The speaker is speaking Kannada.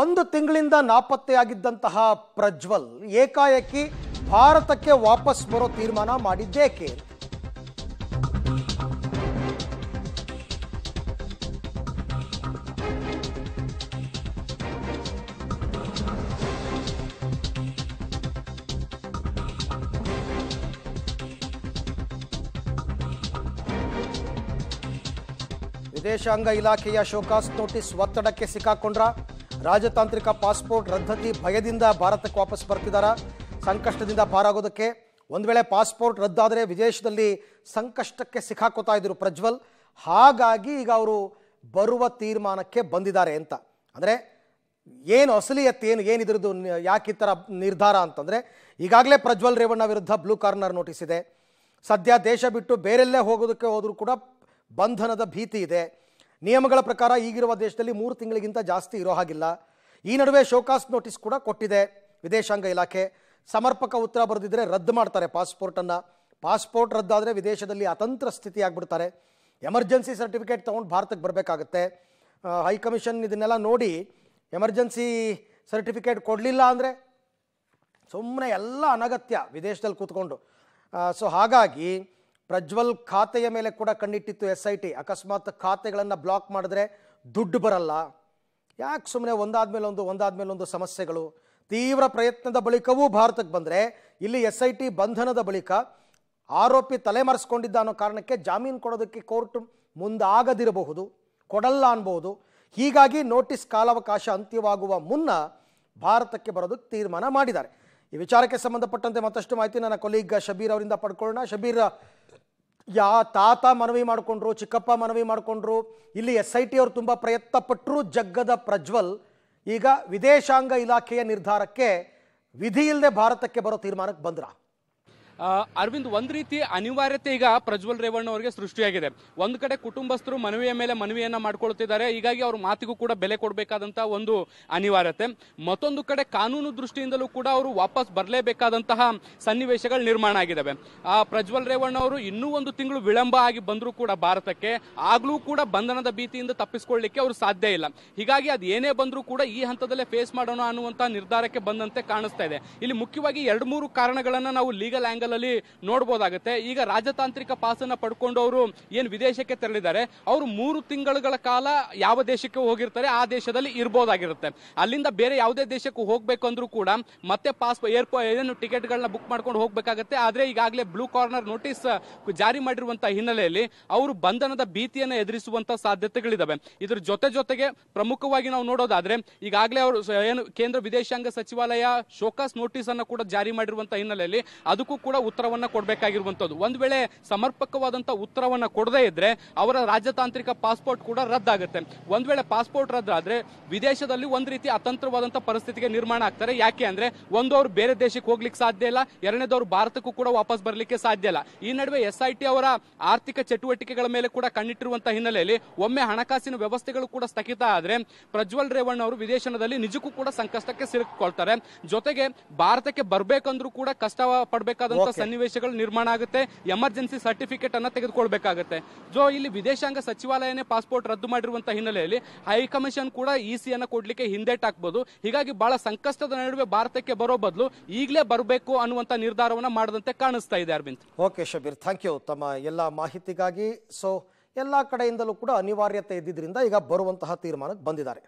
ಒಂದು ತಿಂಗಳಿಂದ ನಾಪತ್ತೆಯಾಗಿದ್ದಂತಹ ಪ್ರಜ್ವಲ್ ಏಕಾಏಕಿ ಭಾರತಕ್ಕೆ ವಾಪಸ್ ಬರೋ ತೀರ್ಮಾನ ಮಾಡಿದ್ದೇಕೆ ವಿದೇಶಾಂಗ ಇಲಾಖೆಯ ಶೋಕಾಸ್ ನೋಟಿಸ್ ಒತ್ತಡಕ್ಕೆ ಸಿಕ್ಕಾಕೊಂಡ್ರ ರಾಜತಾಂತ್ರಿಕ ಪಾಸ್ಪೋರ್ಟ್ ರದ್ದತಿ ಭಯದಿಂದ ಭಾರತಕ್ಕೆ ವಾಪಸ್ ಬರ್ತಿದ್ದಾರೆ ಸಂಕಷ್ಟದಿಂದ ಪಾರಾಗೋದಕ್ಕೆ ಒಂದು ವೇಳೆ ಪಾಸ್ಪೋರ್ಟ್ ರದ್ದಾದರೆ ವಿದೇಶದಲ್ಲಿ ಸಂಕಷ್ಟಕ್ಕೆ ಸಿಕ್ಕಾಕೋತಾ ಇದ್ದರು ಪ್ರಜ್ವಲ್ ಹಾಗಾಗಿ ಈಗ ಅವರು ಬರುವ ತೀರ್ಮಾನಕ್ಕೆ ಬಂದಿದ್ದಾರೆ ಅಂತ ಅಂದರೆ ಏನು ಏನು ಏನಿದ್ರದ್ದು ಯಾಕೆ ಥರ ನಿರ್ಧಾರ ಅಂತಂದರೆ ಈಗಾಗಲೇ ಪ್ರಜ್ವಲ್ ರೇವಣ್ಣ ವಿರುದ್ಧ ಬ್ಲೂ ಕಾರ್ನರ್ ನೋಟಿಸ್ ಇದೆ ಸದ್ಯ ದೇಶ ಬಿಟ್ಟು ಬೇರೆಲ್ಲೇ ಹೋಗೋದಕ್ಕೆ ಹೋದರೂ ಕೂಡ ಬಂಧನದ ಭೀತಿ ಇದೆ ನಿಯಮಗಳ ಪ್ರಕಾರ ಈಗಿರುವ ದೇಶದಲ್ಲಿ ಮೂರು ತಿಂಗಳಿಗಿಂತ ಜಾಸ್ತಿ ಇರೋ ಹಾಗಿಲ್ಲ ಈ ನಡುವೆ ಶೋಕಾಸ್ ನೋಟಿಸ್ ಕೂಡ ಕೊಟ್ಟಿದೆ ವಿದೇಶಾಂಗ ಇಲಾಖೆ ಸಮರ್ಪಕ ಉತ್ತರ ಬರೆದಿದ್ದರೆ ರದ್ದು ಮಾಡ್ತಾರೆ ಪಾಸ್ಪೋರ್ಟನ್ನು ಪಾಸ್ಪೋರ್ಟ್ ರದ್ದಾದರೆ ವಿದೇಶದಲ್ಲಿ ಅತಂತ್ರ ಸ್ಥಿತಿ ಆಗಿಬಿಡ್ತಾರೆ ಎಮರ್ಜೆನ್ಸಿ ಸರ್ಟಿಫಿಕೇಟ್ ತೊಗೊಂಡು ಭಾರತಕ್ಕೆ ಬರಬೇಕಾಗತ್ತೆ ಹೈಕಮಿಷನ್ ಇದನ್ನೆಲ್ಲ ನೋಡಿ ಎಮರ್ಜೆನ್ಸಿ ಸರ್ಟಿಫಿಕೇಟ್ ಕೊಡಲಿಲ್ಲ ಅಂದರೆ ಸುಮ್ಮನೆ ಎಲ್ಲ ಅನಗತ್ಯ ವಿದೇಶದಲ್ಲಿ ಕೂತ್ಕೊಂಡು ಸೊ ಹಾಗಾಗಿ ಪ್ರಜ್ವಲ್ ಖಾತೆಯ ಮೇಲೆ ಕೂಡ ಕಣ್ಣಿಟ್ಟಿತ್ತು ಎಸ್ ಐ ಟಿ ಅಕಸ್ಮಾತ್ ಖಾತೆಗಳನ್ನು ಬ್ಲಾಕ್ ಮಾಡಿದ್ರೆ ದುಡ್ಡು ಬರಲ್ಲ ಯಾಕೆ ಸುಮ್ಮನೆ ಒಂದಾದ ಒಂದು ಒಂದಾದ ಒಂದು ಸಮಸ್ಯೆಗಳು ತೀವ್ರ ಪ್ರಯತ್ನದ ಬಳಿಕವೂ ಭಾರತಕ್ಕೆ ಬಂದರೆ ಇಲ್ಲಿ ಎಸ್ ಐ ಟಿ ಬಂಧನದ ಬಳಿಕ ಆರೋಪಿ ತಲೆಮರೆಸ್ಕೊಂಡಿದ್ದ ಅನ್ನೋ ಕಾರಣಕ್ಕೆ ಜಾಮೀನು ಕೊಡೋದಕ್ಕೆ ಕೋರ್ಟ್ ಮುಂದಾಗದಿರಬಹುದು ಕೊಡಲ್ಲ ಅನ್ಬೋದು ಹೀಗಾಗಿ ನೋಟಿಸ್ ಕಾಲಾವಕಾಶ ಅಂತ್ಯವಾಗುವ ಮುನ್ನ ಭಾರತಕ್ಕೆ ಬರೋದಕ್ಕೆ ತೀರ್ಮಾನ ಮಾಡಿದ್ದಾರೆ ಈ ವಿಚಾರಕ್ಕೆ ಸಂಬಂಧಪಟ್ಟಂತೆ ಮತ್ತಷ್ಟು ಮಾಹಿತಿ ನನ್ನ ಕೊಲೀಗ್ ಶಬೀರ್ ಅವರಿಂದ ಪಡ್ಕೊಳ್ಳೋಣ ಶಬೀರ್ ಯಾ ತಾತ ಮನವಿ ಮಾಡಿಕೊಂಡ್ರು ಚಿಕ್ಕಪ್ಪ ಮನವಿ ಮಾಡಿಕೊಂಡ್ರು ಇಲ್ಲಿ ಎಸ್ ಐ ಟಿ ಅವರು ತುಂಬ ಪ್ರಯತ್ನ ಪಟ್ಟರು ಜಗ್ಗದ ಪ್ರಜ್ವಲ್ ಈಗ ವಿದೇಶಾಂಗ ಇಲಾಖೆಯ ನಿರ್ಧಾರಕ್ಕೆ ವಿಧಿ ಇಲ್ಲದೆ ಭಾರತಕ್ಕೆ ಬರೋ ತೀರ್ಮಾನಕ್ಕೆ ಬಂದ್ರ ಅರವಿಂದ್ ಒಂದ್ ರೀತಿ ಅನಿವಾರ್ಯತೆ ಈಗ ಪ್ರಜ್ವಲ್ ರೇವಣ್ಣ ಅವರಿಗೆ ಸೃಷ್ಟಿಯಾಗಿದೆ ಒಂದು ಕಡೆ ಕುಟುಂಬಸ್ಥರು ಮನವಿಯ ಮೇಲೆ ಮನವಿಯನ್ನ ಮಾಡ್ಕೊಳ್ತಿದ್ದಾರೆ ಹೀಗಾಗಿ ಅವ್ರ ಮಾತಿಗೂ ಕೂಡ ಬೆಲೆ ಕೊಡಬೇಕಾದಂತ ಒಂದು ಅನಿವಾರ್ಯತೆ ಮತ್ತೊಂದು ಕಡೆ ಕಾನೂನು ದೃಷ್ಟಿಯಿಂದಲೂ ಕೂಡ ಅವರು ವಾಪಸ್ ಬರಲೇಬೇಕಾದಂತಹ ಸನ್ನಿವೇಶಗಳು ನಿರ್ಮಾಣ ಆಗಿದ್ದಾವೆ ಆ ಪ್ರಜ್ವಲ್ ರೇವಣ್ಣ ಅವರು ಇನ್ನೂ ಒಂದು ತಿಂಗಳು ವಿಳಂಬ ಆಗಿ ಬಂದರೂ ಕೂಡ ಭಾರತಕ್ಕೆ ಆಗ್ಲೂ ಕೂಡ ಬಂಧನದ ಭೀತಿಯಿಂದ ತಪ್ಪಿಸ್ಕೊಳ್ಳಿಕ್ಕೆ ಅವರು ಸಾಧ್ಯ ಇಲ್ಲ ಹೀಗಾಗಿ ಅದು ಏನೇ ಬಂದರೂ ಕೂಡ ಈ ಹಂತದಲ್ಲೇ ಫೇಸ್ ಮಾಡೋಣ ಅನ್ನುವಂತಹ ನಿರ್ಧಾರಕ್ಕೆ ಬಂದಂತೆ ಕಾಣಿಸ್ತಾ ಇದೆ ಇಲ್ಲಿ ಮುಖ್ಯವಾಗಿ ಎರಡು ಮೂರು ಕಾರಣಗಳನ್ನು ನಾವು ಲೀಗಲ್ ಆಂಗಲ್ ಅಲ್ಲಿ ನೋಡ್ಬೋದಾಗುತ್ತೆ ಈಗ ರಾಜತಾಂತ್ರಿಕ ಪಾಸನ್ನು ಪಡ್ಕೊಂಡು ಅವರು ಏನು ವಿದೇಶಕ್ಕೆ ತೆರಳಿದ್ದಾರೆ ಅವರು ಮೂರು ತಿಂಗಳುಗಳ ಕಾಲ ಯಾವ ದೇಶಕ್ಕೆ ಹೋಗಿರ್ತಾರೆ ಆ ದೇಶದಲ್ಲಿ ಇರ್ಬೋದಾಗಿರುತ್ತೆ ಅಲ್ಲಿಂದ ಬೇರೆ ಯಾವುದೇ ದೇಶಕ್ಕೂ ಹೋಗಬೇಕು ಅಂದ್ರೂ ಕೂಡ ಮತ್ತೆ ಪಾಸ್ ಏರ್ಪೋ ಏನು ಟಿಕೆಟ್ಗಳನ್ನ ಬುಕ್ ಮಾಡ್ಕೊಂಡು ಹೋಗಬೇಕಾಗತ್ತೆ ಆದರೆ ಈಗಾಗಲೇ ಬ್ಲೂ ಕಾರ್ನರ್ ನೋಟಿಸ್ ಜಾರಿ ಮಾಡಿರುವಂತಹ ಹಿನ್ನೆಲೆಯಲ್ಲಿ ಅವರು ಬಂಧನದ ಭೀತಿಯನ್ನು ಎದುರಿಸುವಂತಹ ಸಾಧ್ಯತೆಗಳಿದಾವೆ ಇದರ ಜೊತೆ ಜೊತೆಗೆ ಪ್ರಮುಖವಾಗಿ ನಾವು ನೋಡೋದಾದ್ರೆ ಈಗಾಗಲೇ ಅವರು ಏನು ಕೇಂದ್ರ ವಿದೇಶಾಂಗ ಸಚಿವಾಲಯ ಶೋಕಾಸ್ ನೋಟಿಸ್ ಅನ್ನು ಕೂಡ ಜಾರಿ ಮಾಡಿರುವಂತಹ ಹಿನ್ನೆಲೆಯಲ್ಲಿ ಅದಕ್ಕೂ ಕೂಡ ಉತ್ತರವನ್ನ ಕೊಡಬೇಕಾಗಿರುವಂತದ್ದು ಒಂದು ವೇಳೆ ಸಮರ್ಪಕವಾದಂತ ಉತ್ತರವನ್ನ ಕೊಡದೇ ಇದ್ರೆ ಅವರ ರಾಜತಾಂತ್ರಿಕ ಪಾಸ್ಪೋರ್ಟ್ ಕೂಡ ರದ್ದಾಗುತ್ತೆ ಒಂದು ವೇಳೆ ಪಾಸ್ಪೋರ್ಟ್ ರದ್ದಾದ್ರೆ ವಿದೇಶದಲ್ಲಿ ಒಂದು ರೀತಿ ಅತಂತ್ರವಾದಂಥ ಪರಿಸ್ಥಿತಿಗೆ ನಿರ್ಮಾಣ ಆಗ್ತಾರೆ ಯಾಕೆ ಅಂದ್ರೆ ಒಂದು ಅವರು ಬೇರೆ ದೇಶಕ್ಕೆ ಹೋಗ್ಲಿಕ್ಕೆ ಸಾಧ್ಯ ಇಲ್ಲ ಎರಡನೇದವ್ರು ಭಾರತಕ್ಕೂ ಕೂಡ ವಾಪಸ್ ಬರಲಿಕ್ಕೆ ಸಾಧ್ಯ ಇಲ್ಲ ಈ ನಡುವೆ ಎಸ್ ಟಿ ಅವರ ಆರ್ಥಿಕ ಚಟುವಟಿಕೆಗಳ ಮೇಲೆ ಕೂಡ ಕಣ್ಣಿಟ್ಟಿರುವಂತಹ ಹಿನ್ನೆಲೆಯಲ್ಲಿ ಒಮ್ಮೆ ಹಣಕಾಸಿನ ವ್ಯವಸ್ಥೆಗಳು ಕೂಡ ಸ್ಥಗಿತ ಆದ್ರೆ ಪ್ರಜ್ವಲ್ ರೇವಣ್ಣ ಅವರು ವಿದೇಶನದಲ್ಲಿ ನಿಜಕ್ಕೂ ಕೂಡ ಸಂಕಷ್ಟಕ್ಕೆ ಸಿಲುಕಿಕೊಳ್ತಾರೆ ಜೊತೆಗೆ ಭಾರತಕ್ಕೆ ಬರಬೇಕಂದ್ರೂ ಕೂಡ ಕಷ್ಟ ಪಡಬೇಕಾದ ಆಗುವಂತಹ ಸನ್ನಿವೇಶಗಳು ನಿರ್ಮಾಣ ಆಗುತ್ತೆ ಎಮರ್ಜೆನ್ಸಿ ಸರ್ಟಿಫಿಕೇಟ್ ಅನ್ನ ತೆಗೆದುಕೊಳ್ಬೇಕಾಗುತ್ತೆ ಜೋ ಇಲ್ಲಿ ವಿದೇಶಾಂಗ ಸಚಿವಾಲಯನೇ ಪಾಸ್ಪೋರ್ಟ್ ರದ್ದು ಮಾಡಿರುವಂತಹ ಹಿನ್ನೆಲೆಯಲ್ಲಿ ಹೈಕಮಿಷನ್ ಕೂಡ ಸಿ e ಅನ್ನ ಕೊಡ್ಲಿಕ್ಕೆ ಹಿಂದೆಟಾಕ್ಬಹುದು ಹೀಗಾಗಿ ಬಹಳ ಸಂಕಷ್ಟದ ನಡುವೆ ಭಾರತಕ್ಕೆ ಬರೋ ಬದಲು ಈಗಲೇ ಬರಬೇಕು ಅನ್ನುವಂತ ನಿರ್ಧಾರವನ್ನ ಮಾಡದಂತೆ ಕಾಣಿಸ್ತಾ ಇದೆ Arvind okay Shabeer thank you ತಮ್ಮ ಎಲ್ಲ ಮಾಹಿತಿಗಾಗಿ ಸೊ ಎಲ್ಲ ಕಡೆಯಿಂದಲೂ ಕೂಡ ಅನಿವಾರ್ಯತೆ ಇದ್ದಿದ್ದರಿಂದ ಈಗ ಬರುವಂತಹ ತೀರ್ಮಾನಕ್ಕೆ ಬಂದಿದ್ದಾರೆ